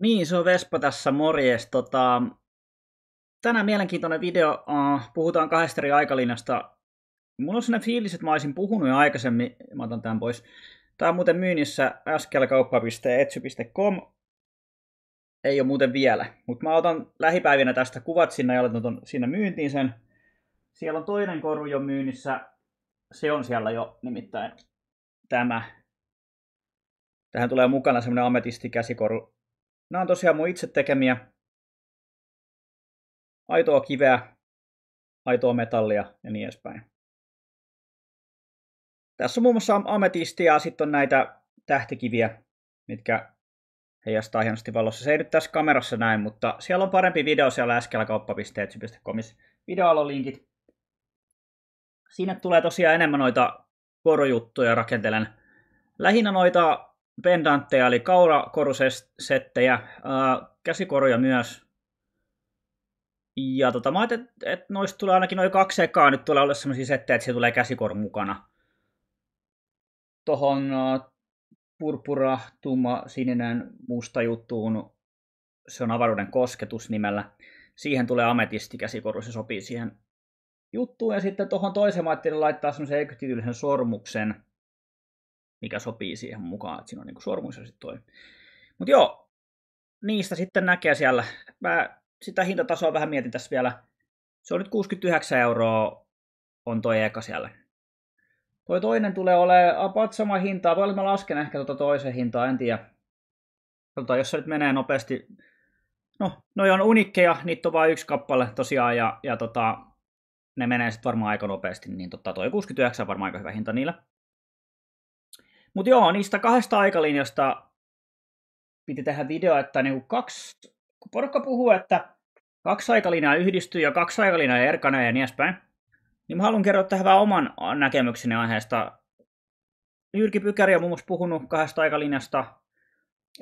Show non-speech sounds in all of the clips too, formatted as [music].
Niin, se on Vespa tässä, morjes. Tota, tänään mielenkiintoinen video, uh, puhutaan kahdesta eri aikalinjasta. Mulla on sellainen fiilis, että mä olisin puhunut jo aikaisemmin, mä otan tämän pois. Tämä on muuten myynnissä askelkauppa.etsy.com. Ei ole muuten vielä, mutta mä otan lähipäivinä tästä kuvat sinne ja laitan sinne myyntiin sen. Siellä on toinen koru jo myynnissä, se on siellä jo nimittäin tämä. Tähän tulee mukana semmoinen ametistikäsikoru, Nämä on tosiaan mun itse tekemiä aitoa kiveä, aitoa metallia ja niin edespäin. Tässä on muun muassa ametisti ja sitten on näitä tähtikiviä, mitkä heijastaa hienosti valossa. Se ei nyt tässä kamerassa näin, mutta siellä on parempi video siellä äskellä kauppa.etsy.comissa. Videoalla linkit. Siinä tulee tosiaan enemmän noita korojuttuja rakentelen. Lähinnä noita pendantteja, eli kaulakorusettejä, käsikoruja myös. Ja tota, mä ajattelin, että et noista tulee ainakin noin kaksi ekaa, nyt tulee olla sellaisia settejä, että se tulee käsikoru mukana. Tuohon purpura, tumma, sininen, musta juttuun, se on avaruuden kosketus nimellä. Siihen tulee ametisti käsikoru, se sopii siihen juttuun. Ja sitten tuohon toiseen mä ajattelin laittaa semmoisen egyptityylisen sormuksen – mikä sopii siihen mukaan, että siinä on niin sormus ja sitten toi. Mutta joo, niistä sitten näkee siellä. Mä sitä hintatasoa vähän mietin tässä vielä. Se on nyt 69 euroa on toi eka siellä. Toi toinen tulee olemaan about sama hintaa. Voi olla, mä lasken ehkä tuota toisen hintaa, en tiedä. Tota, jos se nyt menee nopeasti. No, noi on unikkeja, niitä on vain yksi kappale tosiaan, ja, ja tota, ne menee sitten varmaan aika nopeasti, niin tota, toi 69 on varmaan aika hyvä hinta niillä. Mutta joo, niistä kahdesta aikalinjasta piti tehdä video, että niinku kaksi, kun porukka puhuu, että kaksi aikalinjaa yhdistyy ja kaksi aikalinjaa erkanee ja niin edespäin, niin mä haluan kertoa tähän vähän oman näkemykseni aiheesta. Jyrki Pykäri on muun muassa puhunut kahdesta aikalinjasta,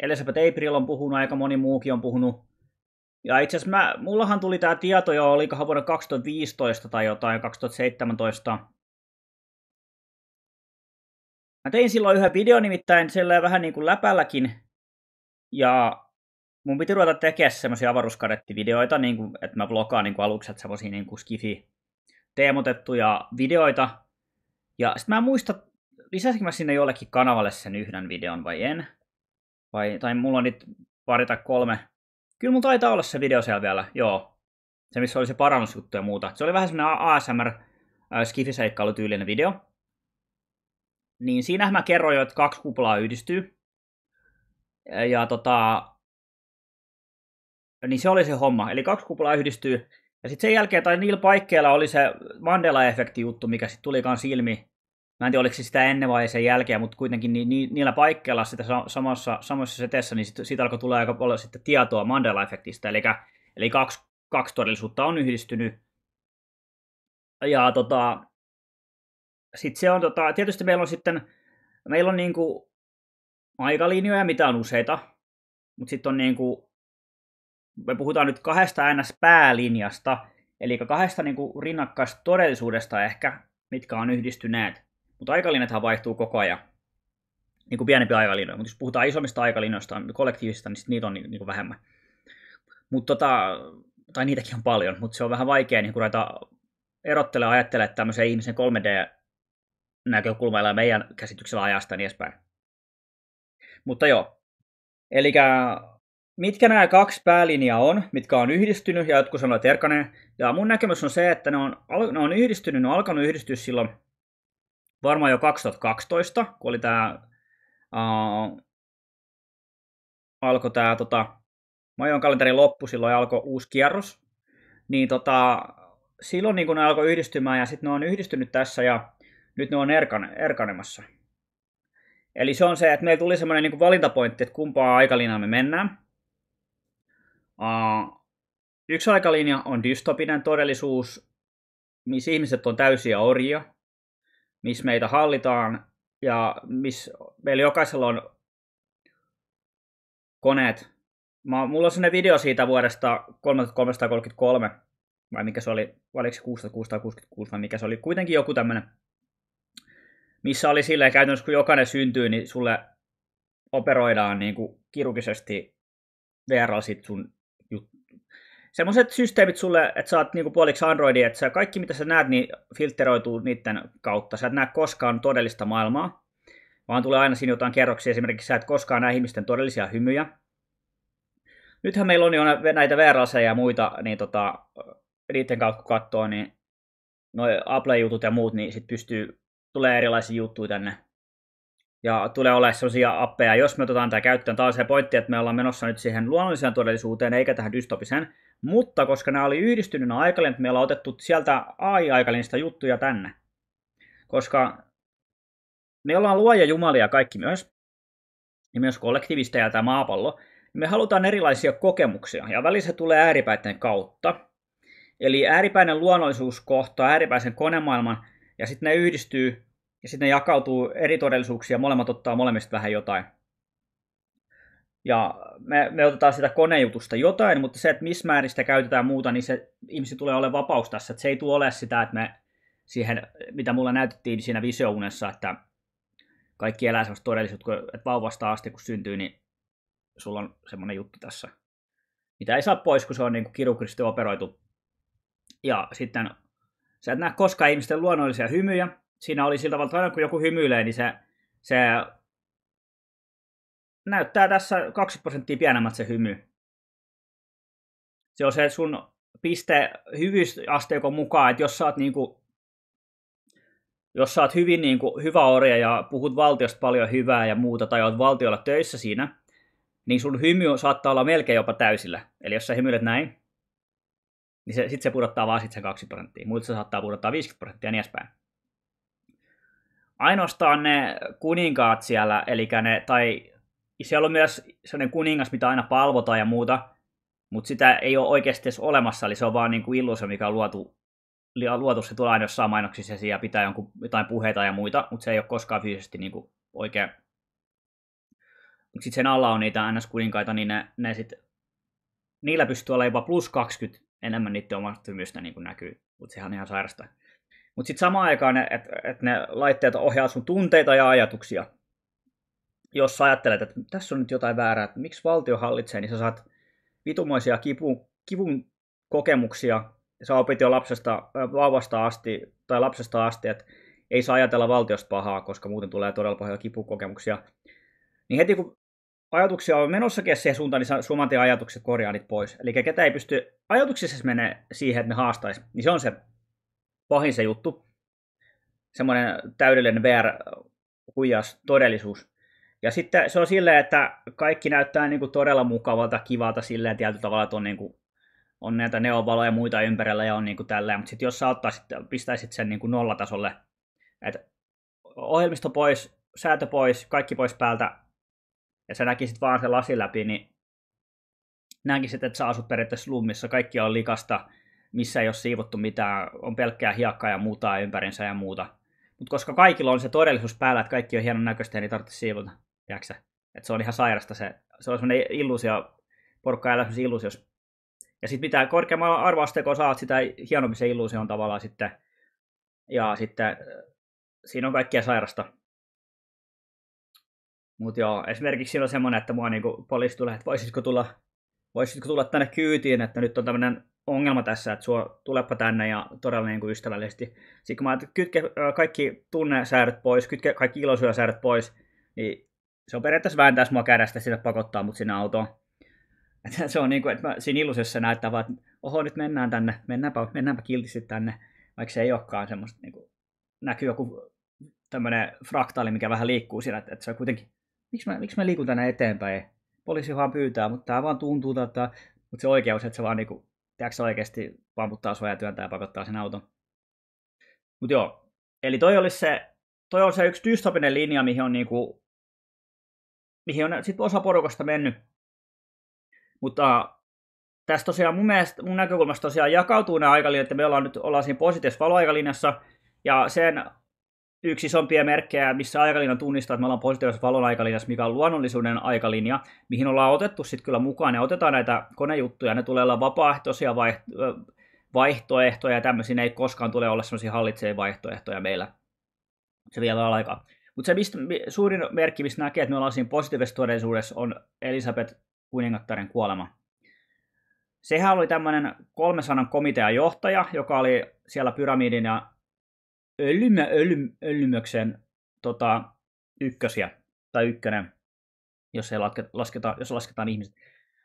Elisabeth April on puhunut, aika moni muukin on puhunut. Ja itse asiassa mä, mullahan tuli tämä tieto jo, olikohan vuonna 2015 tai jotain, 2017, Mä tein silloin yhden videon nimittäin siellä vähän niin kuin läpälläkin. Ja mun piti ruveta tekemään semmoisia avaruuskadettivideoita, niin kuin, että mä blokaan niin kuin aluksi, että semmoisia niin kuin skifi teemotettuja videoita. Ja sitten mä en muista, lisäsinkö mä sinne jollekin kanavalle sen yhden videon vai en. Vai, tai mulla on nyt pari tai kolme. Kyllä mulla taitaa olla se video siellä vielä, joo. Se, missä oli se parannusjuttu ja muuta. Se oli vähän semmoinen ASMR skifiseikkailutyylinen video niin siinähän mä kerroin jo, että kaksi kuplaa yhdistyy. Ja, tota, niin se oli se homma. Eli kaksi kuplaa yhdistyy. Ja sitten sen jälkeen, tai niillä paikkeilla oli se Mandela-efekti juttu, mikä sitten tuli silmi. Mä en tiedä, oliko se sitä ennen vai sen jälkeen, mutta kuitenkin ni, ni, niillä paikkeilla sitä samassa, samassa setessä, niin sit, siitä alkoi tulla aika paljon sitten tietoa Mandela-efektistä. Eli, eli kaksi, kaksi todellisuutta on yhdistynyt. Ja tota, sitten se on, tota, tietysti meillä on sitten, meillä on niin kuin aikalinjoja, mitä on useita, mutta sitten on niin kuin, me puhutaan nyt kahdesta ns. päälinjasta, eli kahdesta niin kuin rinnakkaista todellisuudesta ehkä, mitkä on yhdistyneet. Mutta aikalinjathan vaihtuu koko ajan, niin kuin pienempi aikalinjoja. Mutta jos puhutaan isommista aikalinjoista, kollektiivisista, niin niitä on niin, niin kuin vähemmän. Mut tota, tai niitäkin on paljon, mutta se on vähän vaikea niin kuin ruveta ja ajattelemaan tämmöisen ihmisen 3D näkökulmalla ja meidän käsityksellä ajasta ja niin edespäin. Mutta joo. Eli mitkä nämä kaksi päälinjaa on, mitkä on yhdistynyt ja jotkut sanovat terkaneen. Ja mun näkemys on se, että ne on, ne on yhdistynyt, ne on alkanut yhdistyä silloin varmaan jo 2012, kun oli tämä, uh, alkoi tämä tota, Majon kalenterin loppu, silloin alkoi uusi kierros. Niin tota, silloin niin kun ne alkoi yhdistymään ja sitten ne on yhdistynyt tässä ja nyt ne on erkan, erkanemassa. Eli se on se, että meillä tuli semmoinen niin valintapointti, että kumpaa aikalinjaa me mennään. Uh, yksi aikalinja on dystopinen todellisuus, missä ihmiset on täysiä orjia, missä meitä hallitaan ja missä meillä jokaisella on koneet. Mä, mulla on sellainen video siitä vuodesta 333, vai mikä se oli, vai oliko se 666 vai mikä se oli, kuitenkin joku tämmöinen missä oli silleen käytännössä, kun jokainen syntyy, niin sulle operoidaan niin kuin kirurgisesti VR sit sun jut- semmoiset systeemit sulle, että sä oot niinku puoliksi Androidi, että sä kaikki mitä sä näet, niin filteroituu niiden kautta. Sä et näe koskaan todellista maailmaa, vaan tulee aina siinä jotain kerroksia. Esimerkiksi sä et koskaan näe ihmisten todellisia hymyjä. Nythän meillä on jo näitä vr ja muita, niin tota, niiden kautta kun katsoo, niin noi Apple-jutut ja muut, niin sit pystyy tulee erilaisia juttuja tänne. Ja tulee olemaan sellaisia appeja, jos me otetaan tämä käyttöön. Tämä on se pointti, että me ollaan menossa nyt siihen luonnolliseen todellisuuteen eikä tähän dystopiseen. Mutta koska nämä oli yhdistynyt aikalin, että me ollaan otettu sieltä AI-aikalinista juttuja tänne. Koska me ollaan luoja jumalia kaikki myös, ja myös ja tämä maapallo, niin me halutaan erilaisia kokemuksia, ja välissä tulee ääripäiden kautta. Eli ääripäinen luonnollisuus kohtaa ääripäisen konemaailman, ja sitten ne yhdistyy ja sitten ne jakautuu eri todellisuuksia, molemmat ottaa molemmista vähän jotain. Ja me, me otetaan sitä konejutusta jotain, mutta se, että missä määrin sitä käytetään muuta, niin se ihmisi tulee olemaan vapaus tässä. Että se ei tule ole sitä, että me siihen, mitä mulla näytettiin niin siinä visiounessa, että kaikki elää semmoista todellisuutta, että vauvasta asti kun syntyy, niin sulla on semmoinen juttu tässä. Mitä ei saa pois, kun se on niin kuin operoitu. Ja sitten Sä et näe koskaan ihmisten luonnollisia hymyjä. Siinä oli sillä tavalla, että aina kun joku hymyilee, niin se, se näyttää tässä 20 prosenttia pienemmät se hymy. Se on se sun piste hyvyysasteikon mukaan, että jos sä oot niinku, jos sä oot hyvin niinku hyvä orja ja puhut valtiosta paljon hyvää ja muuta, tai oot valtiolla töissä siinä, niin sun hymy saattaa olla melkein jopa täysillä. Eli jos sä hymyilet näin, niin se, sitten se pudottaa vaan sit sen 20 prosenttia. Muilta se saattaa pudottaa 50 prosenttia ja niin edespäin. Ainoastaan ne kuninkaat siellä, eli ne, tai siellä on myös sellainen kuningas, mitä aina palvotaan ja muuta, mutta sitä ei ole oikeasti edes olemassa, eli se on vaan niin kuin illuusio, mikä on luotu, luotu se tulee aina jossain mainoksissa esiin ja pitää jonkun, jotain puheita ja muita, mutta se ei ole koskaan fyysisesti niin kuin Mutta Sitten sen alla on niitä NS-kuninkaita, niin ne, ne sit, niillä pystyy olla jopa plus 20 enemmän niiden omasta hymystä niin näkyy, mutta sehän on ihan sairasta. Mutta sitten samaan aikaan, että et ne laitteet ohjaa sun tunteita ja ajatuksia. Jos sä ajattelet, että tässä on nyt jotain väärää, että miksi valtio hallitsee, niin sä saat vitumoisia kipu, kivun kokemuksia. Sä opit jo lapsesta, vauvasta asti, tai lapsesta asti, että ei saa ajatella valtiosta pahaa, koska muuten tulee todella pahoja kipukokemuksia. Niin heti kun ajatuksia on menossakin siihen suuntaan, niin suomantia ajatukset korjaa niitä pois. Eli ketä ei pysty ajatuksissa menee siihen, että ne haastaisi, niin se on se pahin se juttu. Semmoinen täydellinen vr huijas todellisuus. Ja sitten se on silleen, että kaikki näyttää niin kuin todella mukavalta, kivalta silleen tietyllä tavalla, että on, niin kuin, on näitä neonvaloja ja muita ympärillä ja on niin kuin tälleen. Mutta sitten jos sä ottaisit, pistäisit sen niin kuin nollatasolle, että ohjelmisto pois, säätö pois, kaikki pois päältä, ja sä näkisit vaan sen lasi läpi, niin näkisit, että sä asut periaatteessa slummissa, kaikki on likasta, missä ei ole siivottu mitään, on pelkkää hiekkaa ja muuta ympärinsä ja muuta. Mutta koska kaikilla on se todellisuus päällä, että kaikki on hienon näköistä, niin ei tarvitse siivota, tiedätkö Että se on ihan sairasta se, se on semmoinen illuusio, porukka elää illuusios. Ja sitten mitä korkeammalla arvoasteikolla saat, sitä hienompi se illuusio on tavallaan sitten. Ja sitten äh, siinä on kaikkia sairasta. Mutta joo, esimerkiksi on semmoinen, että mua niinku poliisi tulee, että voisitko tulla, voisitko tulla tänne kyytiin, että nyt on tämmöinen ongelma tässä, että sua tulepa tänne ja todella niinku kuin ystävällisesti. Sitten kun mä kytke kaikki tunnesäädöt pois, kytke kaikki ilosyösäädöt pois, niin se on periaatteessa vääntäisi mua kädestä, sitä pakottaa mut sinne autoon. [laughs] Että se on niin kuin, että mä siinä ilusiossa näyttää vaan, että oho, nyt mennään tänne, mennäänpä, mennäänpä kiltisti tänne, vaikka se ei olekaan semmoista, niin kuin, näkyy joku tämmöinen fraktaali, mikä vähän liikkuu siinä, että, että se on kuitenkin miksi mä, miksi mä liikun tänne eteenpäin? Poliisi vaan pyytää, mutta tämä vaan tuntuu, että, tota, mutta se oikeus, että se vaan niinku, tiedätkö oikeasti vamputtaa sua ja työntää ja pakottaa sen auton. Mutta joo, eli toi, olisi se, toi on se yksi dystopinen linja, mihin on, niinku, mihin on sit osa porukasta mennyt. Mutta äh, tässä tosiaan mun, mielestä, mun näkökulmasta tosiaan jakautuu nämä aikalinjat, että me ollaan nyt ollaan siinä positiivisessa valoaikalinjassa, ja sen yksi isompia merkkejä, missä aikalinja tunnistaa, että me ollaan positiivisessa valon aikalinjassa, mikä on luonnollisuuden aikalinja, mihin ollaan otettu sitten kyllä mukaan ja otetaan näitä konejuttuja, ne tulee olla vapaaehtoisia vaihtoehtoja ja tämmöisiä, ne ei koskaan tule olla semmoisia hallitsevia vaihtoehtoja meillä. Se vielä on aika. Mutta se mistä, suurin merkki, missä näkee, että me ollaan siinä positiivisessa todellisuudessa, on Elisabeth kuningattaren kuolema. Sehän oli tämmöinen 300 komitean johtaja, joka oli siellä pyramidin ja öljymä, öljy, öljymöksen tota, ykkösiä tai ykkönen, jos, ei laske, lasketaan, jos lasketaan ihmiset.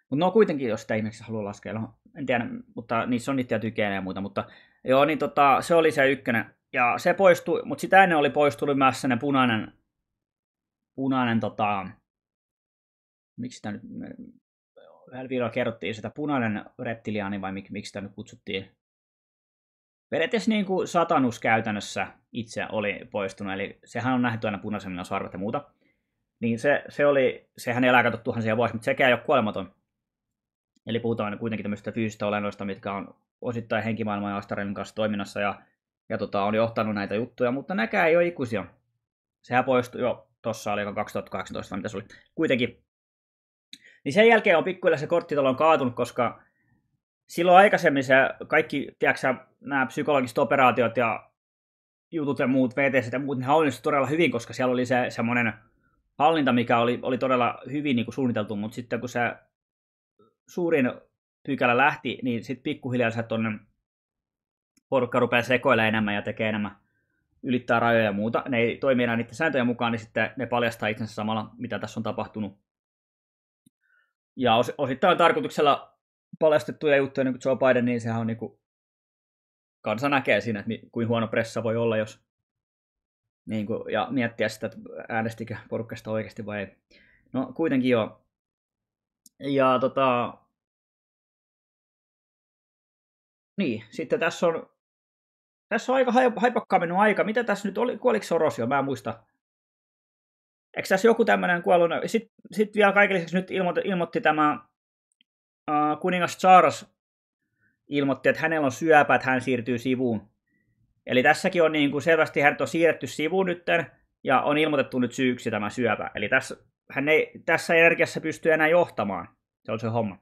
Mutta no kuitenkin, jos sitä ihmiseksi haluaa laskea, no, en tiedä, mutta niissä on niitä tykeenä ja muuta, mutta joo, niin tota, se oli se ykkönen. Ja se poistui, mutta sitä ennen oli poistunut myös se punainen, punainen tota, miksi sitä nyt, yhdellä kerrottiin sitä punainen reptiliaani vai mik, miksi sitä nyt kutsuttiin, periaatteessa niin kuin satanus käytännössä itse oli poistunut, eli sehän on nähty aina punaisemmin sarvet ja muuta. Niin se, se oli, sehän elää kato tuhansia vuosia, mutta sekään ei ole kuolematon. Eli puhutaan kuitenkin tämmöistä fyysistä olennoista, mitkä on osittain henkimaailman ja Astarelin kanssa toiminnassa ja, ja tota, on johtanut näitä juttuja, mutta näkää ei ole ikuisia. Sehän poistui jo tuossa, oli 2018 vai mitä se oli. Kuitenkin. Niin sen jälkeen on pikkuilla se korttitalo on kaatunut, koska silloin aikaisemmin se kaikki, tiedätkö nämä psykologiset operaatiot ja jutut ja muut, VTC ja muut, ne niin todella hyvin, koska siellä oli se semmoinen hallinta, mikä oli, oli todella hyvin niin kuin suunniteltu, mutta sitten kun se suurin pykälä lähti, niin sitten pikkuhiljaa se tuonne porukka rupeaa sekoilemaan enemmän ja tekee enemmän, ylittää rajoja ja muuta. Ne ei toimi enää niiden sääntöjen mukaan, niin sitten ne paljastaa itsensä samalla, mitä tässä on tapahtunut. Ja osittain tarkoituksella paljastettuja juttuja, niin kuin Joe Biden, niin sehän on niin kuin, kansa näkee siinä, että kuin huono pressa voi olla, jos niin kuin, ja miettiä sitä, että äänestikö porukasta oikeasti vai ei. No kuitenkin joo. Ja tota... Niin, sitten tässä on, tässä on aika haipakkaa mennyt aika. Mitä tässä nyt oli? Kuoliko Soros jo? Mä en muista. Eikö tässä joku tämmöinen kuollut? Sitten, no, sitten vielä kaikille nyt ilmoitti, ilmoitti tämä Äh, kuningas Charles ilmoitti, että hänellä on syöpä, että hän siirtyy sivuun. Eli tässäkin on niin kuin selvästi hän on siirretty sivuun nytten, ja on ilmoitettu nyt syyksi tämä syöpä. Eli tässä, hän ei tässä energiassa pysty enää johtamaan. Se on se homma.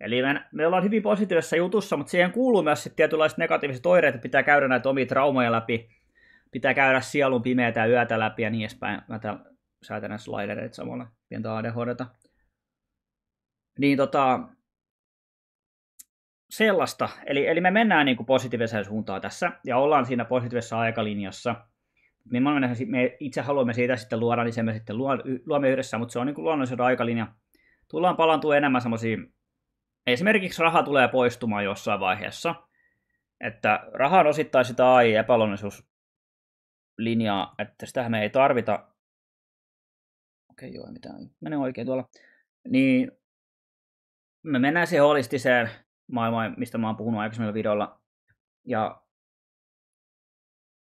Eli me, me ollaan hyvin positiivisessa jutussa, mutta siihen kuuluu myös sitten tietynlaiset negatiiviset oireet, että pitää käydä näitä omia traumoja läpi, pitää käydä sielun pimeätä yötä läpi ja niin edespäin. Mä säätän slidereita samalla, pientä ADHDta niin tota, sellaista. Eli, eli me mennään niin kuin positiiviseen suuntaan tässä ja ollaan siinä positiivisessa aikalinjassa. Niin me itse haluamme siitä sitten luoda, niin sen me sitten luomme yhdessä, mutta se on niin kuin luonnollisen aikalinja. Tullaan palantua enemmän semmoisiin, esimerkiksi raha tulee poistumaan jossain vaiheessa, että raha on osittain sitä AI epäluonnollisuuslinjaa, että sitä me ei tarvita. Okei, okay, joo, mitä? mitään, menee oikein tuolla. Niin me mennään siihen holistiseen maailmaan, mistä mä oon puhunut aikaisemmilla videolla. Ja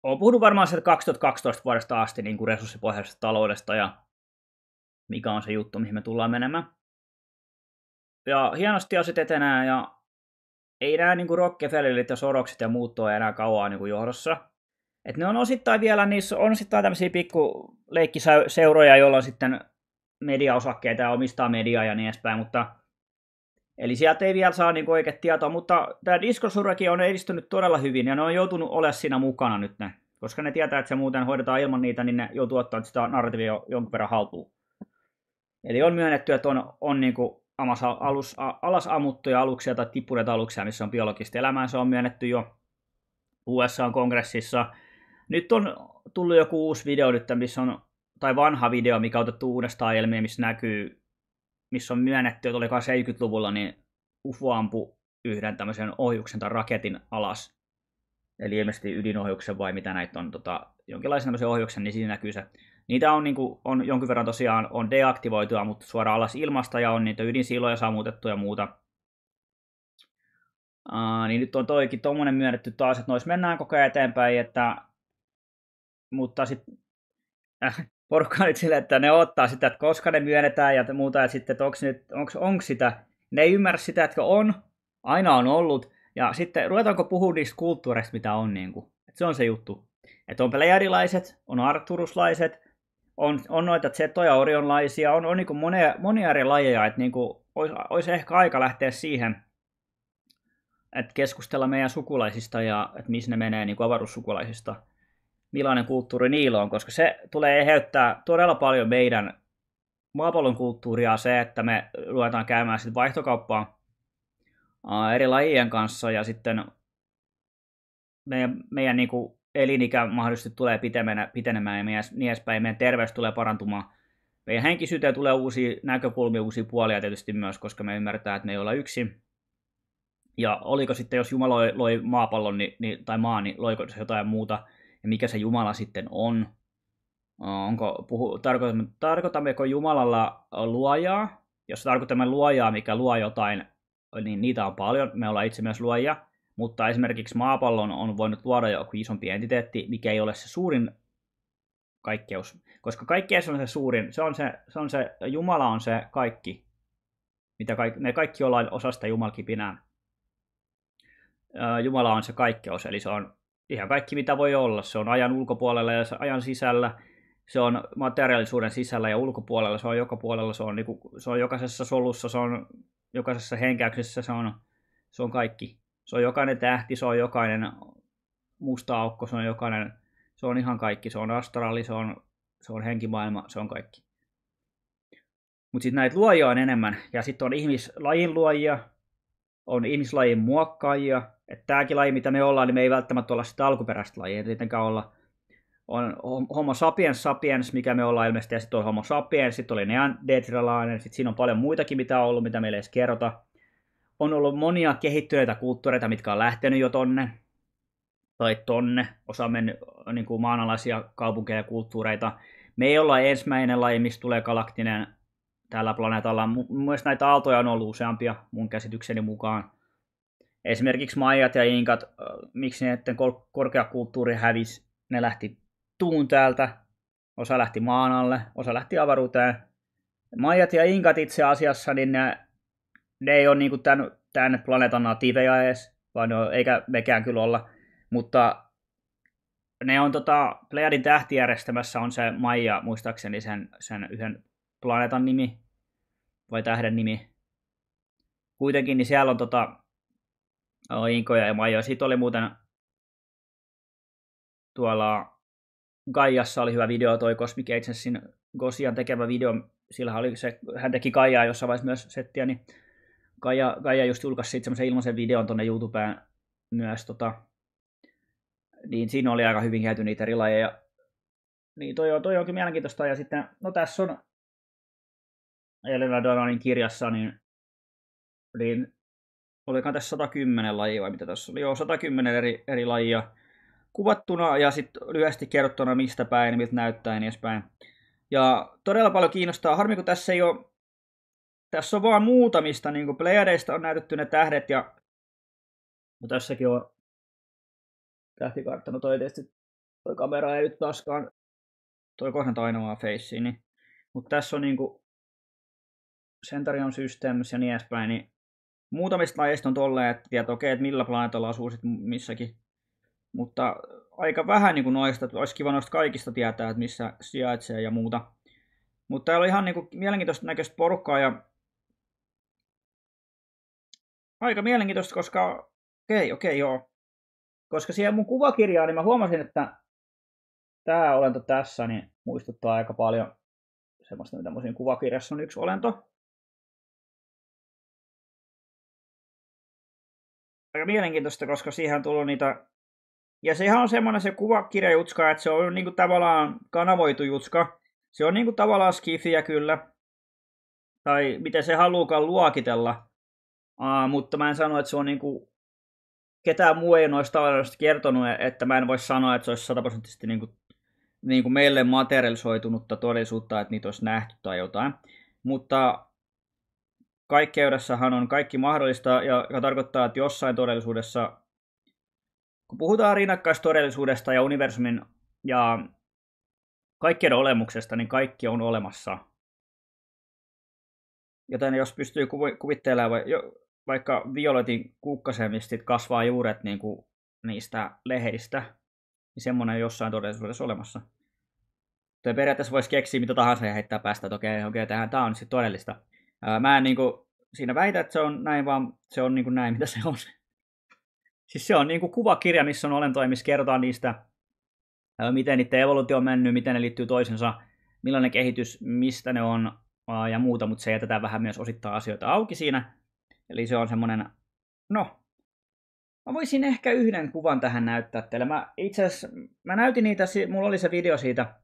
oon puhunut varmaan sieltä 2012 vuodesta asti niin kuin resurssipohjaisesta taloudesta ja mikä on se juttu, mihin me tullaan menemään. Ja hienosti asiat etenää ja ei nämä niin Rockefellerit ja Sorokset ja muut ole enää kauan niin kuin johdossa. Et ne on osittain vielä, niissä on osittain tämmöisiä pikku leikkiseuroja, joilla on sitten mediaosakkeita ja omistaa mediaa ja niin edespäin, mutta Eli sieltä ei vielä saa niin oikeat tietoa, mutta tämä Discosurekin on edistynyt todella hyvin ja ne on joutunut olemaan siinä mukana nyt ne. Koska ne tietää, että se muuten hoidetaan ilman niitä, niin ne joutuu ottaa sitä narratiivia jonkun verran haltuun. Eli on myönnetty, että on, on niin kuin alus, alas ammuttuja aluksia tai tippuneita aluksia, missä on biologista elämää. Se on myönnetty jo USA-kongressissa. Nyt on tullut joku uusi video nyt, missä on, tai vanha video, mikä on otettu uudestaan ilmiin, missä näkyy missä on myönnetty, että oliko 70-luvulla, niin UFO ampui yhden tämmöisen ohjuksen tai raketin alas. Eli ilmeisesti ydinohjuksen vai mitä näitä on, tota, jonkinlaisen tämmöisen ohjuksen, niin siinä näkyy se. Niitä on, niin kuin, on jonkin verran tosiaan on deaktivoitua, mutta suoraan alas ilmasta ja on niitä ydinsiiloja sammutettu ja muuta. Uh, niin nyt on toikin tuommoinen myönnetty taas, että nois mennään koko ajan eteenpäin, että, mutta sitten äh, porukka nyt sille, että ne ottaa sitä, että koska ne myönnetään ja muuta, ja sitten, että onko, nyt, onko, onko sitä. Ne ei ymmärrä sitä, että on, aina on ollut, ja sitten ruvetaanko puhua niistä kulttuureista, mitä on. Niin kuin. Että se on se juttu. Että on pelejärilaiset, on arturuslaiset, on, on noita Zetoja, orionlaisia, on, on niin monia, monia eri lajeja, että niin kuin, olisi, olisi ehkä aika lähteä siihen, että keskustella meidän sukulaisista ja että missä ne menee niin kuin avaruussukulaisista – millainen kulttuuri niillä on, koska se tulee eheyttää todella paljon meidän maapallon kulttuuria se, että me ruvetaan käymään sitten vaihtokauppaa eri lajien kanssa ja sitten meidän, meidän niin kuin elinikä mahdollisesti tulee pitenemään, pitenemään ja meidän, niin edespäin, meidän terveys tulee parantumaan. Meidän henkisyyteen tulee uusia näkökulmia, uusia puolia tietysti myös, koska me ymmärtää, että me ei olla yksin. Ja oliko sitten, jos Jumala loi, loi maapallon niin, niin, tai maan, niin loiko se jotain muuta ja mikä se Jumala sitten on. Äh, onko, puhu, tarkoitamme, tarkoitammeko Jumalalla luojaa? Jos tarkoitamme luojaa, mikä luo jotain, niin niitä on paljon. Me ollaan itse myös luoja. Mutta esimerkiksi maapallon on voinut luoda joku isompi entiteetti, mikä ei ole se suurin kaikkeus. Koska kaikkeus on se suurin. Se on se, se, on se Jumala on se kaikki. Mitä kaik, me kaikki ollaan osasta Jumalkipinään. Äh, Jumala on se kaikkeus, eli se on ihan kaikki mitä voi olla. Se on ajan ulkopuolella ja ajan sisällä, se on materiaalisuuden sisällä ja ulkopuolella, se on joka puolella, se on, niin kuin, se on jokaisessa solussa, se on jokaisessa henkäyksessä, se on, se on kaikki. Se on jokainen tähti, se on jokainen musta aukko, se on jokainen, se on ihan kaikki, se on astraali, se on, se on henkimaailma, se on kaikki. Mutta sitten näitä luojia on enemmän, ja sitten on ihmislajin luojia, on ihmislajien muokkaajia. Että tämäkin laji, mitä me ollaan, niin me ei välttämättä olla sitä alkuperäistä lajia, ei tietenkään olla on homo sapiens sapiens, mikä me ollaan ilmeisesti, ja sitten on homo sapiens, sitten oli neandertalainen, sitten siinä on paljon muitakin, mitä on ollut, mitä meille edes kerrota. On ollut monia kehittyneitä kulttuureita, mitkä on lähtenyt jo tonne, tai tonne, osa mennyt niin kuin maanalaisia kaupunkeja ja kulttuureita. Me ei olla ensimmäinen laji, mistä tulee galaktinen tällä planeetalla. Myös näitä aaltoja on ollut useampia mun käsitykseni mukaan. Esimerkiksi Maijat ja Inkat, miksi niiden korkeakulttuuri hävisi, ne lähti tuun täältä, osa lähti maan alle, osa lähti avaruuteen. Maijat ja Inkat itse asiassa, niin ne, ne ei ole niin tämän, tämän planeetan natiiveja edes, vaan ne on, eikä mekään kyllä olla. Mutta ne on tota, Pleiadin tähtijärjestelmässä on se Maija, muistaakseni sen, sen yhden planeetan nimi, vai tähden nimi. Kuitenkin niin siellä on tota, oh, Inkoja ja Majoja. Sitten oli muuten tuolla Gaiassa oli hyvä video, toi Cosmic Agensin Gosian tekemä video. Sillä oli se, hän teki Gaijaa jossain vaiheessa myös settiä, niin Gaia, Gaia just julkaisi sitten semmoisen ilmaisen videon tuonne YouTubeen myös. Tota, niin siinä oli aika hyvin käyty niitä eri lajeja. Niin toi on, toi on kyllä mielenkiintoista. Ja sitten, no tässä on Elena Dananin kirjassa, niin, niin olikohan tässä 110 lajia vai mitä tässä oli? Joo, 110 eri, eri lajia kuvattuna ja sitten lyhyesti kerrottuna mistä päin, miltä näyttää ja niin edespäin. Ja todella paljon kiinnostaa. Harmi, kun tässä ei ole, tässä on vaan muutamista, niin kuin playadeista on näytetty ne tähdet ja no tässäkin on tähtikartta, no toi tietysti toi kamera ei nyt taaskaan, toi kohdentaa ainoa face, niin. mutta tässä on niinku Centurion Systems ja niin edespäin, niin muutamista lajeista on tolleen, että tiedät, okei, okay, että millä planeetalla asuu sitten missäkin. Mutta aika vähän niin kuin noista, että olisi kiva noista kaikista tietää, että missä sijaitsee ja muuta. Mutta täällä on ihan niin kuin mielenkiintoista näköistä porukkaa ja aika mielenkiintoista, koska okei, okay, okei, okay, joo. Koska siellä mun kuvakirjaa, niin mä huomasin, että tämä olento tässä niin muistuttaa aika paljon semmoista, mitä mun kuvakirjassa on yksi olento, aika mielenkiintoista, koska siihen on tullut niitä... Ja sehän on semmoinen se kuvakirjajutska, että se on niinku tavallaan kanavoitu jutska. Se on niinku tavallaan skifiä kyllä. Tai miten se haluukaan luokitella. Aa, mutta mä en sano, että se on niinku... Ketään muu ei noista tarinoista kertonut, että mä en voi sanoa, että se olisi sataprosenttisesti niinku, niinku meille materialisoitunutta todellisuutta, että niitä olisi nähty tai jotain. Mutta kaikkeudessahan on kaikki mahdollista, ja joka tarkoittaa, että jossain todellisuudessa, kun puhutaan rinnakkaistodellisuudesta ja universumin ja kaikkien olemuksesta, niin kaikki on olemassa. Joten jos pystyy kuvittelemaan vaikka violetin kukkasen, mistä kasvaa juuret niin kuin niistä lehdistä, niin semmoinen jossain todellisuudessa olemassa. Tai periaatteessa voisi keksiä mitä tahansa ja heittää päästä, että okei, okei, tämä on sitten todellista. Ää, mä en niin kuin, siinä väitä, että se on näin, vaan se on niin kuin näin, mitä se on. [laughs] siis se on niin kuin kuvakirja, missä on olentoja, missä kerrotaan niistä, ää, miten niiden evoluutio on mennyt, miten ne liittyy toisensa, millainen kehitys, mistä ne on ää, ja muuta, mutta se jätetään vähän myös osittain asioita auki siinä. Eli se on semmoinen, no, Mä voisin ehkä yhden kuvan tähän näyttää teille. Mä itse asiassa, mä näytin niitä, mulla oli se video siitä,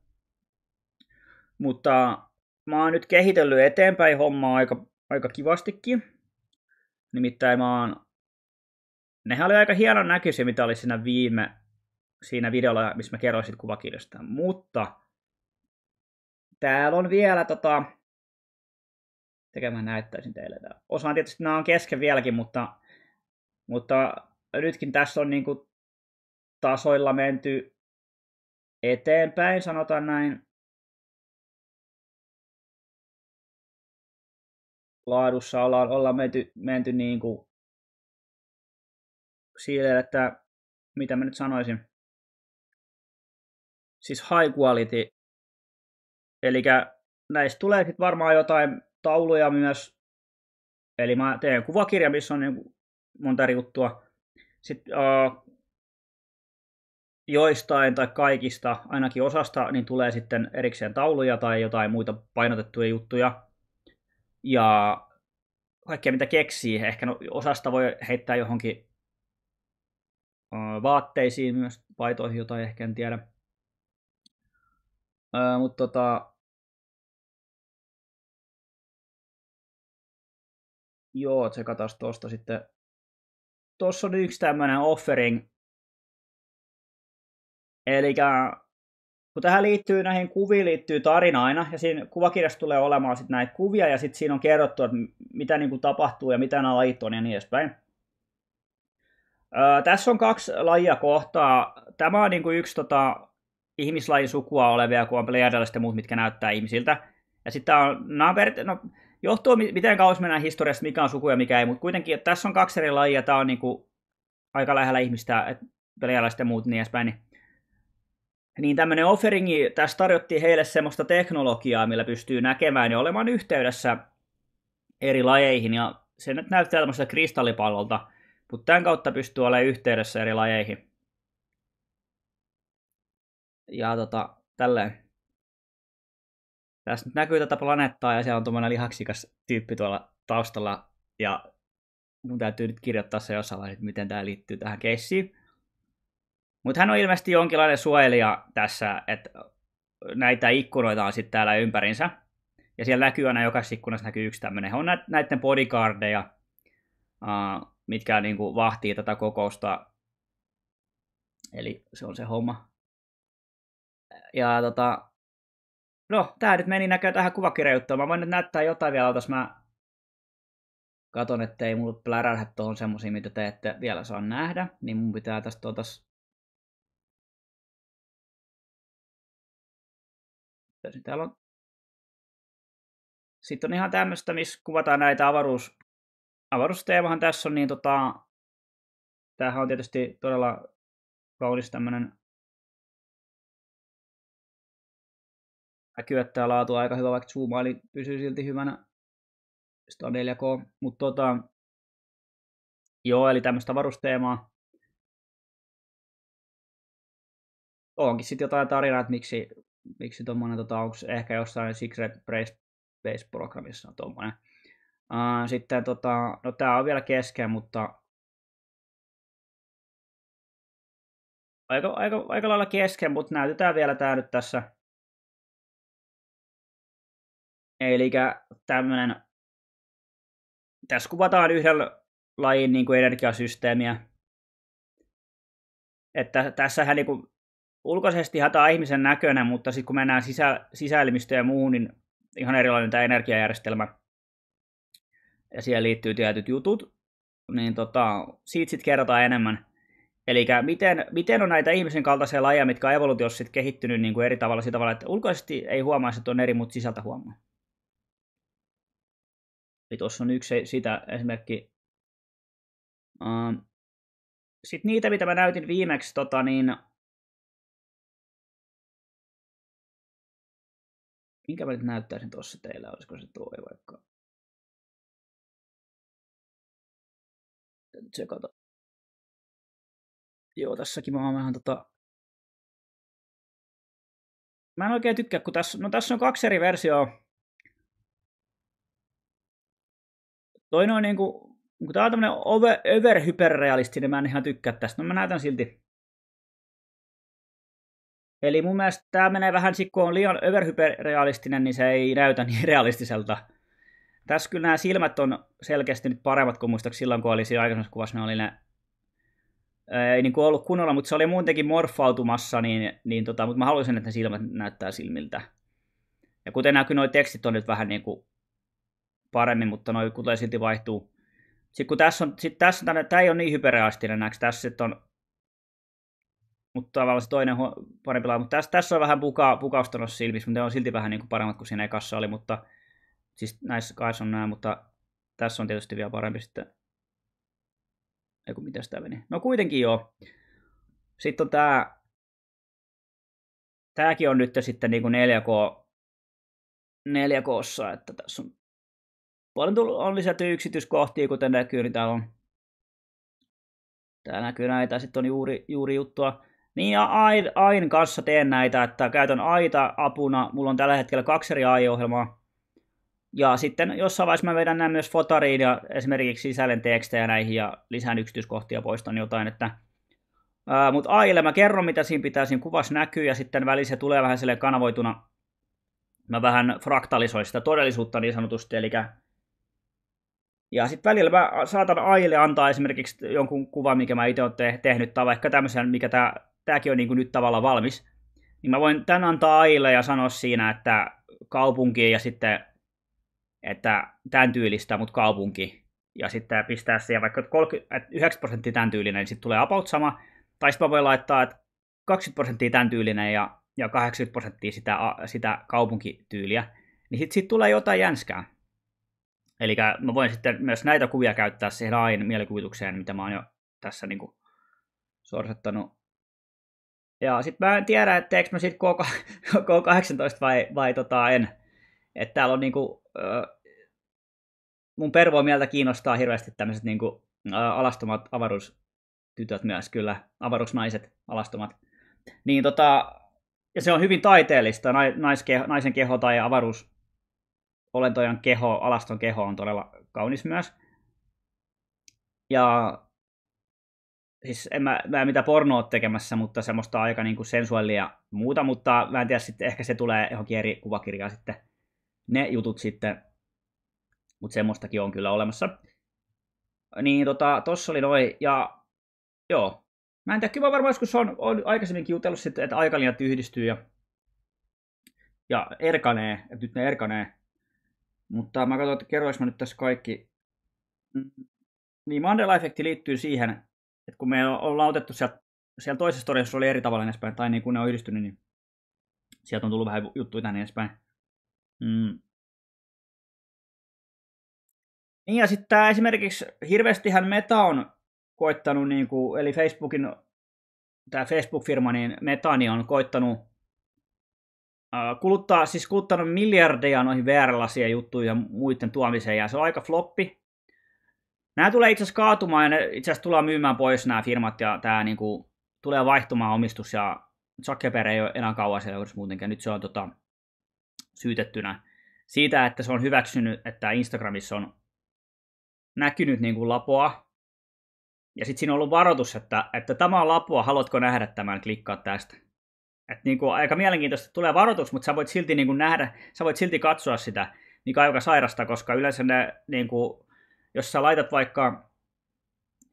mutta mä oon nyt kehitellyt eteenpäin hommaa aika, aika kivastikin. Nimittäin mä oon... Nehän oli aika hienon näkyisiä, mitä oli siinä viime siinä videolla, missä mä kerroin siitä kuvakirjasta. Mutta täällä on vielä tota... Tekemään näyttäisin teille täällä. Osaan tietysti nämä on kesken vieläkin, mutta, mutta nytkin tässä on niinku tasoilla menty eteenpäin, sanotaan näin. laadussa ollaan, ollaan menty, menty niin kuin sille, että mitä mä nyt sanoisin, siis high quality, eli näistä tulee sitten varmaan jotain tauluja myös, eli mä teen kuvakirja, missä on niin monta eri juttua, sitten uh, joistain tai kaikista, ainakin osasta, niin tulee sitten erikseen tauluja tai jotain muita painotettuja juttuja, ja kaikkea mitä keksii, ehkä no, osasta voi heittää johonkin vaatteisiin myös, paitoihin jotain ehkä, en tiedä. Mutta tota, Joo, tsekataan tuosta sitten. Tuossa on yksi tämmöinen offering. Eli kun tähän liittyy, näihin kuviin liittyy tarina aina, ja siinä kuvakirjassa tulee olemaan sitten näitä kuvia, ja sitten siinä on kerrottu, että mitä niin kuin tapahtuu ja mitä nämä lajit on ja niin edespäin. Öö, tässä on kaksi lajia kohtaa. Tämä on niin kuin yksi tota, ihmislajin sukua olevia, kun on ja muut, mitkä näyttää ihmisiltä. Ja sitten on, nämä on perit- no, johtuu miten kauas mennään historiasta, mikä on suku ja mikä ei, mutta kuitenkin tässä on kaksi eri lajia, tämä on niin kuin aika lähellä ihmistä, että ja muut niin edespäin. Niin niin tämmöinen offeringi, tässä tarjottiin heille semmoista teknologiaa, millä pystyy näkemään ja olemaan yhteydessä eri lajeihin, ja se nyt näyttää tämmöiseltä kristallipallolta, mutta tämän kautta pystyy olemaan yhteydessä eri lajeihin. Ja tota, tälleen. Tässä nyt näkyy tätä planeettaa ja siellä on tuommoinen lihaksikas tyyppi tuolla taustalla ja mun täytyy nyt kirjoittaa se jossain vaiheessa, miten tämä liittyy tähän keissiin. Mutta hän on ilmeisesti jonkinlainen suojelija tässä, että näitä ikkunoita on sitten täällä ympärinsä. Ja siellä näkyy aina jokaisessa ikkunassa näkyy yksi tämmöinen. On näiden bodyguardeja, mitkä kuin niinku vahtii tätä kokousta. Eli se on se homma. Ja tota, no, tää nyt meni näköjään tähän kuvakirjajuttuun. Mä voin nyt näyttää jotain vielä, jos mä katon, ettei mulla plärähä tuohon semmosia, mitä te ette vielä saa nähdä. Niin mun pitää tästä tuotas Täysin. Täällä on... Sitten on ihan tämmöistä, missä kuvataan näitä avaruus... Avaruusteemahan tässä on, niin tota... Tämähän on tietysti todella kaunis tämmöinen näkyöttää laatu aika hyvä, vaikka zoomaili pysyy silti hyvänä. Sitten on 4K, mutta tota, joo, eli tämmöistä varusteemaa. Onkin sitten jotain tarinaa, että miksi miksi tuommoinen, tota, onko ehkä jossain Secret Base-programmissa tuommoinen. Uh, sitten tota, no tämä on vielä kesken, mutta aika, aika, aika lailla kesken, mutta näytetään vielä tämä nyt tässä. Eli tämmöinen, tässä kuvataan yhden lajin niin kuin energiasysteemiä. Että tässähän niin kuin, ulkoisesti hata ihmisen näköinen, mutta sitten kun mennään sisä, sisäilmistöön ja muuhun, niin ihan erilainen tämä energiajärjestelmä. Ja siihen liittyy tietyt jutut. Niin tota, siitä sitten kerrotaan enemmän. Eli miten, miten on näitä ihmisen kaltaisia lajeja, mitkä on evoluutiossa sitten kehittynyt niin kuin eri tavalla sillä tavalla, että ulkoisesti ei huomaa, että on eri, mutta sisältä huomaa. Eli tuossa on yksi sitä esimerkki. Sitten niitä, mitä mä näytin viimeksi, tota, niin Minkä mä näyttää sen tuossa teillä? Olisiko se tuo vaikka? kato. Joo, tässäkin mä oon vähän tota... Mä en oikein tykkää, kun tässä... No tässä on kaksi eri versioa. Toinen on niinku... Kun tää on tämmönen over, mä en ihan tykkää tästä. No mä näytän silti. Eli mun mielestä tämä menee vähän, kun on liian överhyperrealistinen, niin se ei näytä niin [laughs] realistiselta. Tässä kyllä nämä silmät on selkeästi nyt paremmat kuin muistaaks silloin, kun oli siinä aikaisemmassa kuvassa, ne oli ne ei niin kuin ollut kunnolla, mutta se oli muutenkin morfautumassa, niin, niin tota, mutta mä haluaisin, että ne silmät näyttää silmiltä. Ja kuten näkyy, nuo tekstit on nyt vähän niin kuin paremmin, mutta noin kuten silti vaihtuu. Sitten kun tässä on, sit tässä on, tämä ei ole niin hyperrealistinen, näks tässä on mutta tavallaan se toinen parempi laaja. Mutta tässä, tässä on vähän puka, pukausta noissa silmissä, mutta ne on silti vähän niin kuin paremmat kuin siinä ekassa oli, mutta siis näissä kaissa on nämä, mutta tässä on tietysti vielä parempi sitten. Eiku, miten sitä meni? No kuitenkin joo. Sitten on tämä, tämäkin on nyt sitten niin kuin 4K, 4Kssa, että tässä on paljon tullut, on lisätty yksityiskohtia, kuten näkyy, niin täällä on Tää näkyy näitä, sitten on juuri, juuri juttua. Niin ja AIN, AIN kanssa teen näitä, että käytän AITA apuna. Mulla on tällä hetkellä kaksi eri AI-ohjelmaa. Ja sitten jossain vaiheessa mä vedän nämä myös fotariin ja esimerkiksi sisällön tekstejä näihin ja lisään yksityiskohtia, poistan jotain, että mutta AIlle mä kerron, mitä siinä pitää siinä kuvassa näkyy, ja sitten välissä tulee vähän sille kanavoituna. Mä vähän fraktalisoin sitä todellisuutta niin sanotusti, eli ja sitten välillä mä saatan AIlle antaa esimerkiksi jonkun kuvan, mikä mä itse olen te- tehnyt, tai vaikka tämmöisen, mikä tämä tämäkin on niin kuin nyt tavallaan valmis, niin mä voin tämän antaa Aille ja sanoa siinä, että kaupunki ja sitten, että tämän tyylistä, mutta kaupunki. Ja sitten pistää siihen vaikka 9 prosenttia tämän tyylinen, niin sitten tulee about sama. Tai sitten mä voin laittaa, että 20 prosenttia tämän tyylinen ja, ja 80 prosenttia sitä, sitä kaupunkityyliä. Niin sitten sit tulee jotain jänskää. Eli mä voin sitten myös näitä kuvia käyttää siihen aina mielikuvitukseen, mitä mä oon jo tässä niin kuin suorittanut ja sitten mä en tiedä, että teekö mä sitten K18 [laughs] vai, vai tota en. Että täällä on niinku, mun pervoa mieltä kiinnostaa hirveästi tämmöiset niinku, alastomat avaruustytöt myös kyllä, avaruusnaiset alastomat. Niin tota, ja se on hyvin taiteellista, naiskeho, naisen keho tai avaruus olentojen keho, alaston keho on todella kaunis myös. Ja siis en mä, mä en mitä pornoa ole tekemässä, mutta semmoista aika niin kuin sensuaalia ja muuta, mutta mä en tiedä sitten, ehkä se tulee johonkin eri kuvakirjaan sitten, ne jutut sitten, mutta semmoistakin on kyllä olemassa. Niin tota, tossa oli noin, ja joo, mä en tiedä, kyllä mä varmaan joskus on, on aikaisemminkin jutellut sitten, että aikalinjat yhdistyy ja, ja erkanee, että nyt ne erkanee. Mutta mä katsoin, että kerroinko mä nyt tässä kaikki. Mm. Niin Mandela-efekti liittyy siihen, et kun me ollaan otettu sieltä, siellä toisessa torjassa oli eri tavalla edespäin, tai niin kun ne on yhdistynyt, niin sieltä on tullut vähän juttuja tänne edespäin. Mm. Niin ja sitten tämä esimerkiksi hirveästihän Meta on koittanut, niin kuin, eli Facebookin, tämä Facebook-firma, niin Meta niin on koittanut kuluttaa, siis kuluttanut miljardeja noihin vr juttuihin ja muiden tuomiseen, ja se on aika floppi, Nämä tulee itse asiassa kaatumaan ja ne itse asiassa tulee myymään pois nämä firmat ja tämä niin kuin, tulee vaihtumaan omistus ja Zuckerberg ei ole enää kauan siellä muutenkin. Nyt se on tota, syytettynä siitä, että se on hyväksynyt, että Instagramissa on näkynyt niin kuin lapoa. Ja sitten siinä on ollut varoitus, että, että tämä on lapoa, haluatko nähdä tämän, klikkaa tästä. Et niin kuin, aika mielenkiintoista, että tulee varoitus, mutta sä voit silti niin kuin nähdä, sä voit silti katsoa sitä, mikä on aika sairasta, koska yleensä ne niin kuin, jos sä laitat vaikka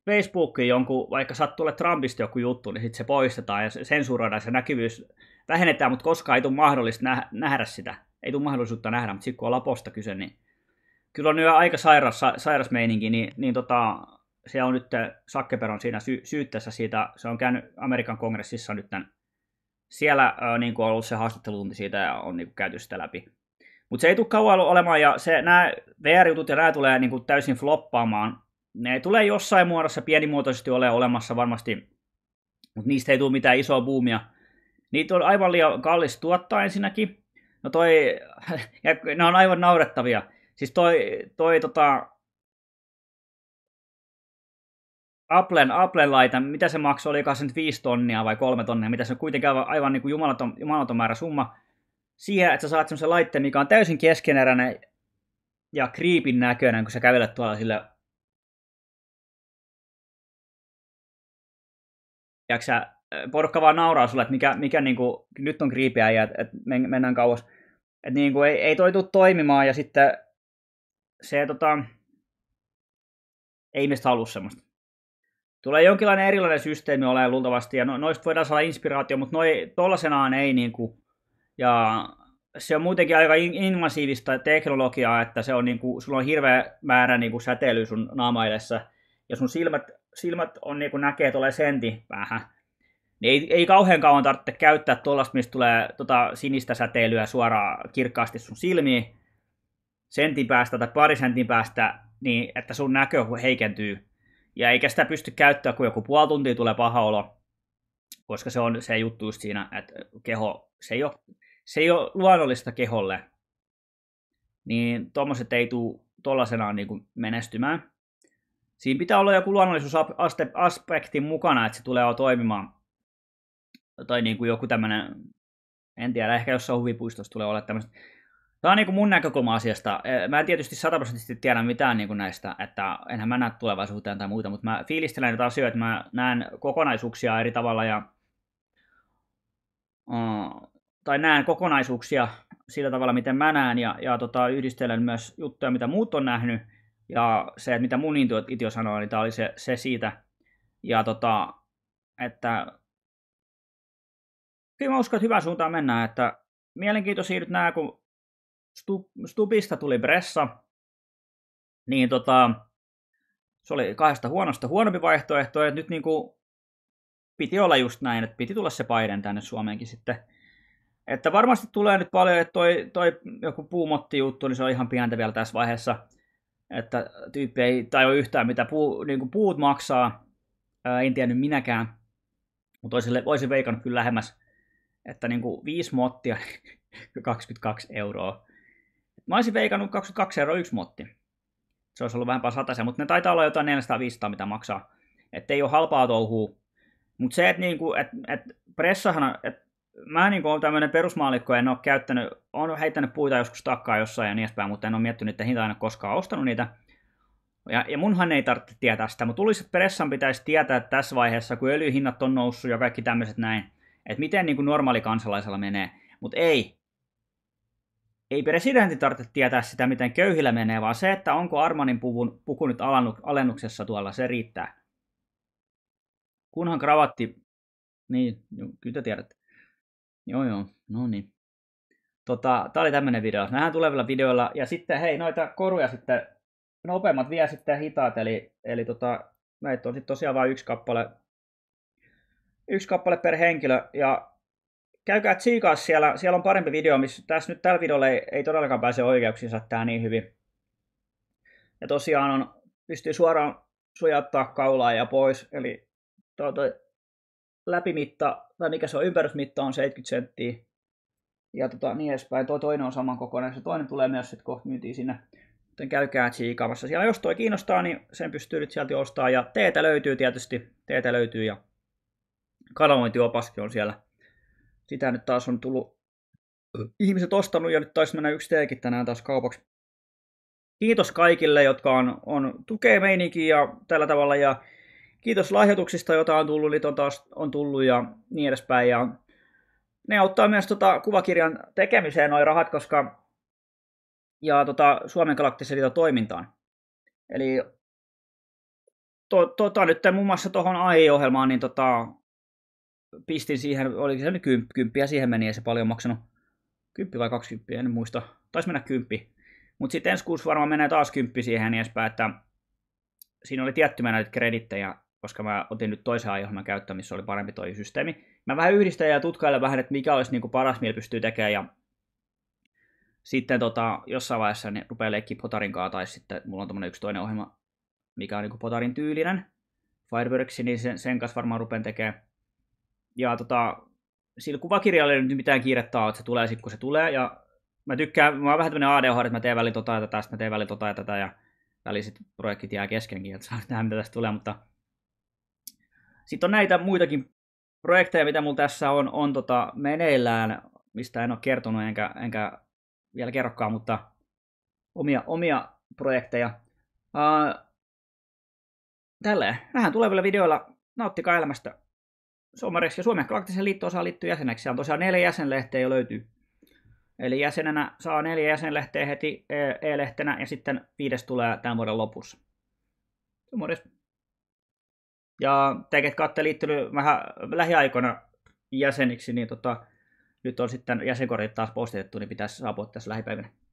Facebookiin jonkun, vaikka sattuu olla Trumpista joku juttu, niin sitten se poistetaan ja sensuroidaan se näkyvyys vähennetään, mutta koskaan ei tule mahdollista nähdä sitä. Ei tule mahdollisuutta nähdä, mutta sitten kun on laposta kyse, niin kyllä on jo aika sairas, sairas meininki, niin, niin tota, se on nyt Sakkeperon on siinä sy- syyttässä siitä, se on käynyt Amerikan kongressissa nyt tämän, siellä äh, niin kuin on ollut se haastattelutunti siitä ja on niin kuin, käyty sitä läpi. Mutta se ei tule kauan olemaan, ja se, nämä VR-jutut ja nämä tulee niin kuin täysin floppaamaan. Ne tulee jossain muodossa pienimuotoisesti ole olemassa varmasti, mutta niistä ei tule mitään isoa boomia. Niitä on aivan liian kallis tuottaa ensinnäkin. No toi, [laughs] ja ne on aivan naurettavia. Siis toi, toi tota, Applen, Applen laita, mitä se maksoi, oli se nyt 5 tonnia vai 3 tonnia, mitä se on kuitenkin aivan, aivan niin kuin jumalaton, jumalaton määrä summa siihen, että sä saat semmoisen laitteen, mikä on täysin keskeneräinen ja kriipin näköinen, kun sä kävelet tuolla sillä Tiedätkö, äh, porukka vaan nauraa sulle, että mikä, mikä niin kuin, nyt on kriipiä ja että men, mennään kauas. Että niin kuin, ei, ei toi tule toimimaan ja sitten se tota, ei mistä halua semmoista. Tulee jonkinlainen erilainen systeemi olemaan luultavasti ja no, noista voidaan saada inspiraatio, mutta noi, tollasenaan ei niin kuin, ja se on muutenkin aika invasiivista teknologiaa, että se on niin kuin, sulla on hirveä määrä niin kuin säteilyä sun naamailessa, ja sun silmät, silmät on niin kuin näkee tuolla sentin vähän, Niin ei, ei kauhean kauan tarvitse käyttää tuollaista, mistä tulee tota sinistä säteilyä suoraan kirkkaasti sun silmiin, sentin päästä tai pari sentin päästä, niin että sun näkö heikentyy. Ja eikä sitä pysty käyttämään, kun joku puoli tuntia tulee paha olo, koska se on se juttu just siinä, että keho, se ei ole se ei ole luonnollista keholle, niin tuommoiset ei tule tuollaisenaan niin kuin menestymään. Siinä pitää olla joku luonnollisuusaspekti mukana, että se tulee toimimaan. Tai niin kuin joku tämmöinen, en tiedä, ehkä jossain huvipuistossa tulee olla tämmöistä. Tämä on niin kuin mun näkökulma asiasta. Mä en tietysti sataprosenttisesti tiedä mitään niin kuin näistä, että enhän mä näe tulevaisuuteen tai muuta, mutta mä fiilistelen näitä asioita, mä näen kokonaisuuksia eri tavalla ja tai näen kokonaisuuksia sillä tavalla, miten mä näen, ja, ja tota, yhdistelen myös juttuja, mitä muut on nähnyt, ja se, että mitä mun itio sanoi, niin tämä oli se, se siitä. Ja tota, että kyllä mä uskon, että hyvään suuntaan mennään, että mielenkiintoisia nyt nämä, kun Stubista tuli Bressa, niin tota, se oli kahdesta huonosta huonompi vaihtoehto, että nyt niin kuin piti olla just näin, että piti tulla se Biden tänne Suomeenkin sitten että varmasti tulee nyt paljon, että toi, toi joku puumotti juttu, niin se on ihan pientä vielä tässä vaiheessa. Että tyyppi ei tajua yhtään, mitä puu, niin kuin puut maksaa. Ää, en tiennyt minäkään. Mutta olisin, olisin veikannut kyllä lähemmäs, että niin kuin viisi mottia 22 [laughs] euroa. Mä olisin veikannut 22 euroa yksi motti. Se olisi ollut vähänpä satasia, mutta ne taitaa olla jotain 400-500, mitä maksaa. Että ei ole halpaa touhua. Mutta se, että niinku, et, et pressahan, et mä niin kuin tämmöinen perusmaalikko en ole käyttänyt, on heittänyt puita joskus takkaa jossain ja niin edespäin, mutta en ole miettinyt että hintaa, aina koskaan ostanut niitä. Ja, ja munhan ei tarvitse tietää sitä, mutta tulisi pressan pitäisi tietää tässä vaiheessa, kun öljyhinnat on noussut ja kaikki tämmöiset näin, että miten niin kuin normaali kansalaisella menee. Mutta ei, ei presidentti tarvitse tietää sitä, miten köyhillä menee, vaan se, että onko Armanin puvun, puku nyt alennuksessa tuolla, se riittää. Kunhan kravatti, niin, kyllä te tiedätte. Joo joo, no niin. Tota, tää oli tämmönen video. Nähdään tulevilla videoilla. Ja sitten hei, noita koruja sitten, nopeammat vie sitten hitaat, eli, eli tota, näitä on sitten tosiaan vain yksi kappale, yksi kappale per henkilö. Ja käykää tsiikaa siellä, siellä on parempi video, missä tässä nyt tällä videolla ei, ei todellakaan pääse oikeuksiinsa tää niin hyvin. Ja tosiaan on, pystyy suoraan sujattaa kaulaa ja pois, eli toi läpimitta tai mikä se on, ympärysmitta on 70 senttiä ja tota, niin edespäin. Tuo toinen on saman kokoinen, se toinen tulee myös sitten kohta myyntiin sinne. Joten käykää tsiikaamassa siellä. Jos toi kiinnostaa, niin sen pystyy nyt sieltä ostamaan. Ja teetä löytyy tietysti, teetä löytyy ja kanavointiopaskin on siellä. Sitä nyt taas on tullut ihmiset ostanut ja nyt taisi mennä yksi teekin tänään taas kaupaksi. Kiitos kaikille, jotka on, on tukee meininkiä ja tällä tavalla ja kiitos lahjoituksista, joita on tullut, on taas on tullut ja niin edespäin. Ja ne auttaa myös tota, kuvakirjan tekemiseen noin rahat, koska ja tota, Suomen galaktisen liiton toimintaan. Eli to, tota, nyt muun muassa tuohon AI-ohjelmaan, niin tota, pistin siihen, oli se nyt kymppi, kymppiä siihen meni, ja se paljon maksanut. Kymppi vai kaksikymppi, en muista. Taisi mennä kymppi. Mutta sitten ensi kuussa varmaan menee taas kymppi siihen niin edespäin, että siinä oli tietty määrä kredittejä koska mä otin nyt toisen aiheunan käyttöön, missä oli parempi toi systeemi. Mä vähän yhdistän ja tutkailen vähän, että mikä olisi niin kuin paras, millä pystyy tekemään, ja sitten tota, jossain vaiheessa ne niin rupeaa leikkiä potarin kaa, tai sitten mulla on tämmöinen yksi toinen ohjelma, mikä on niin kuin potarin tyylinen, Fireworks, niin sen, sen kanssa varmaan rupean tekemään. Ja tota, sillä kuvakirjalla ei nyt mitään kiirettä ole, että se tulee sitten kun se tulee, ja mä tykkään, mä oon vähän tämmöinen ADHD, että mä teen välillä tota ja tätä, sitten mä teen välillä tota ja tätä, ja välillä sitten projektit jää keskenkin, että saa nähdä mitä tästä tulee, mutta sitten on näitä muitakin projekteja, mitä mulla tässä on, on tota meneillään, mistä en ole kertonut enkä, enkä vielä kerrokaan, mutta omia, omia projekteja. Uh, tälleen. Nähän tulevilla videoilla nauttikaa elämästä. Suomareksi ja Suomen Galaktisen liitto osaa liittyä jäseneksi. on tosiaan neljä jäsenlehteä jo löytyy. Eli jäsenenä saa neljä jäsenlehteä heti e-, e-lehtenä ja sitten viides tulee tämän vuoden lopussa. Suomares. Ja te, ketkä olette liittynyt vähän lähiaikoina jäseniksi, niin tota, nyt on sitten jäsenkortit taas postitettu, niin pitäisi saapua tässä lähipäivänä.